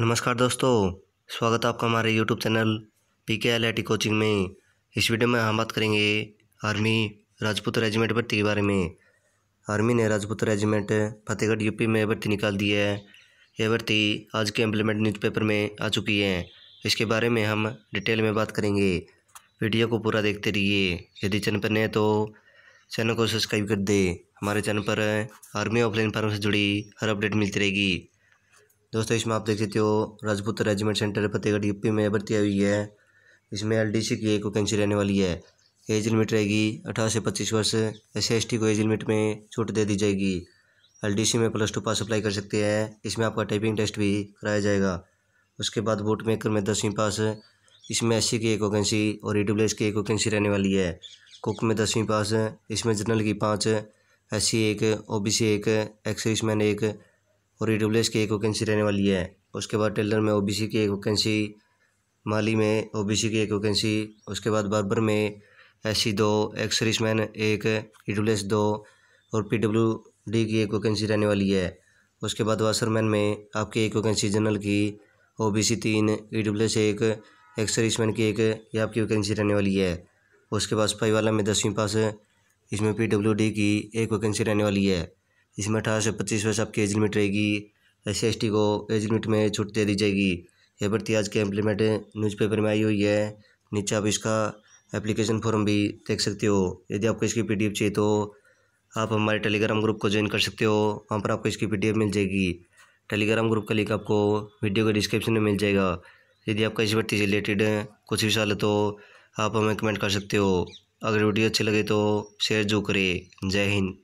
नमस्कार दोस्तों स्वागत है आपका हमारे YouTube channel P K L I T coaching में इस वीडियो में हम बात करेंगे आर्मी राजपूत रेजिमेंट भर्ती के बारे में आर्मी ने राजपूत रेजिमेंट फतेहगढ़ यूपी में भर्ती निकाल दी है यह भर्ती आज के इम्प्लीमेंट न्यूज़पेपर में आ चुकी है इसके बारे में हम डिटेल में बात करेंगे वीडियो को पूरा देखते रहिए यदि चैनल पर नए तो चैनल को सब्सक्राइब कर दे हमारे चैनल पर आर्मी ऑफलाइन फार्म से जुड़ी हर अपडेट मिलती रहेगी दोस्तों इसमें आप देख सकते हो Rajput regiment centre Fatehgarh UP में भर्ती हुई है इसमें एल की एक वैकेंसी रहने वाली है एज लिमिट रहेगी अठारह से पच्चीस वर्ष एस सी को एज लिमिट में छूट दे दी जाएगी एल में प्लस टू पास अप्लाई कर सकते हैं इसमें आपका टाइपिंग टेस्ट भी कराया जाएगा उसके बाद बोट मेकर में दसवीं पास इसमें एस की एक वैकेंसी और ई की एक वैकेंसी रहने वाली है कुक में दसवीं पास इसमें जनरल की पाँच एस एक ओ बी सी एक एक्सरिसमैन एक और ई की एक वैकेंसी रहने वाली है उसके बाद टेलर में ओ बी सी की एक वैकेंसी माली में ओ बी सी की एक वैकेंसी उसके बाद बारबर में एस सी e दो एक मैन एक ई दो और पी डब्ल्यू डी की एक वैकेंसी रहने वाली है उसके बाद वासरमैन में आपकी एक वैकेंसी जनरल की ओ बी सी तीन ई डब्ल्यू एस एक एक मैन की एक ये आपकी वैकेंसी रहने वाली है उसके बाद सफाई वाला में दसवीं पास इसमें पी डब्ल्यू डी की एक वैकेंसी रहने वाली है इसमें अठारह से पच्चीस वर्ष आपकी एज लिमिट रहेगी एस सी को एज लिमिट में छूट दे दी जाएगी यह भर्ती आज के इम्प्लीमेंट न्यूज़पेपर में आई हुई है नीचे आप इसका एप्लीकेशन फॉर्म भी देख सकते हो यदि आपको इसकी पी चाहिए तो आप हमारे टेलीग्राम ग्रुप को ज्वाइन कर सकते हो वहाँ पर आपको इसकी पी मिल जाएगी टेलीग्राम ग्रुप का लिंक आपको वीडियो के डिस्क्रिप्शन में मिल जाएगा यदि आपका इस भर्ती से रिलेटेड कुछ भी सवाल है तो आप हमें कमेंट कर सकते हो अगर वीडियो अच्छी लगे तो शेयर जो करें जय हिंद